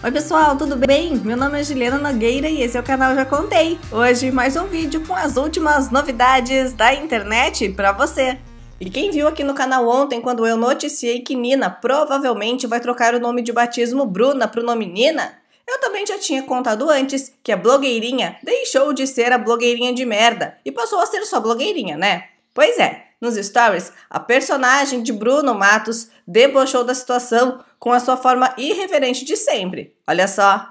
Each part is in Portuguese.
Oi pessoal, tudo bem? Meu nome é Juliana Nogueira e esse é o canal Já Contei. Hoje mais um vídeo com as últimas novidades da internet para você. E quem viu aqui no canal ontem quando eu noticiei que Nina provavelmente vai trocar o nome de batismo Bruna para o nome Nina? Eu também já tinha contado antes que a blogueirinha deixou de ser a blogueirinha de merda e passou a ser só blogueirinha, né? Pois é, nos stories, a personagem de Bruno Matos debochou da situação com a sua forma irreverente de sempre. Olha só.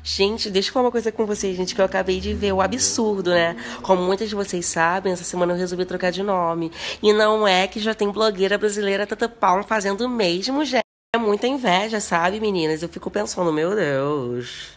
Gente, deixa eu falar uma coisa com vocês, gente, que eu acabei de ver. O absurdo, né? Como muitas de vocês sabem, essa semana eu resolvi trocar de nome. E não é que já tem blogueira brasileira Tata Palm fazendo o mesmo, gesto. É muita inveja, sabe, meninas? Eu fico pensando, meu Deus.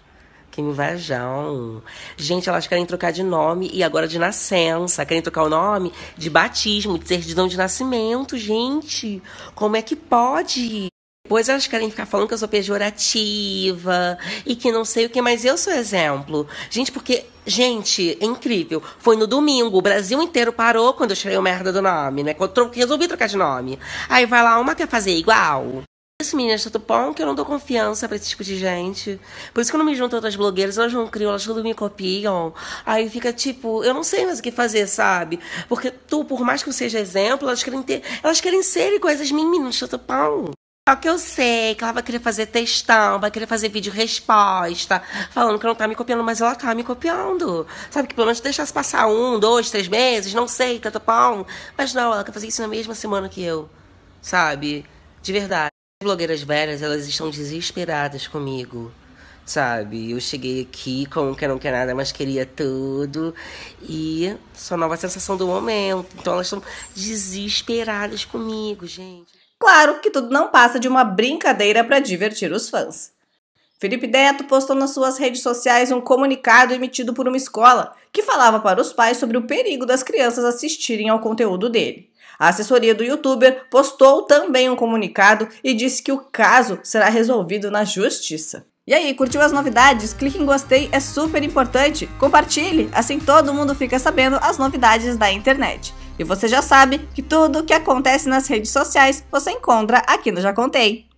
Que invajão. Gente, elas querem trocar de nome e agora de nascença. Querem trocar o nome de batismo, de certidão de nascimento, gente. Como é que pode? Depois elas querem ficar falando que eu sou pejorativa e que não sei o que, mas eu sou exemplo. Gente, porque, gente, é incrível. Foi no domingo, o Brasil inteiro parou quando eu tirei o merda do nome, né? Quando eu resolvi trocar de nome. Aí vai lá, uma quer fazer igual. Isso, meninas, tanto bom que eu não dou confiança para esse tipo de gente. Por isso que eu não me junto a outras blogueiras, elas não criam, elas tudo me copiam. Aí fica tipo, eu não sei mais o que fazer, sabe? Porque tu, por mais que eu seja exemplo, elas querem ter. Elas querem ser coisas meninas, tanto bom. Só que eu sei que ela vai querer fazer textão, vai querer fazer vídeo resposta, falando que não tá me copiando, mas ela tá me copiando. Sabe, que pelo menos deixasse passar um, dois, três meses, não sei, tanto tá, tá pão. Mas não, ela quer fazer isso na mesma semana que eu. Sabe? De verdade blogueiras velhas, elas estão desesperadas comigo, sabe? Eu cheguei aqui com que não quer nada, mas queria tudo. E só nova sensação do momento. Então elas estão desesperadas comigo, gente. Claro que tudo não passa de uma brincadeira para divertir os fãs. Felipe Neto postou nas suas redes sociais um comunicado emitido por uma escola que falava para os pais sobre o perigo das crianças assistirem ao conteúdo dele. A assessoria do youtuber postou também um comunicado e disse que o caso será resolvido na justiça. E aí, curtiu as novidades? Clique em gostei, é super importante. Compartilhe, assim todo mundo fica sabendo as novidades da internet. E você já sabe que tudo o que acontece nas redes sociais você encontra aqui no Já Contei.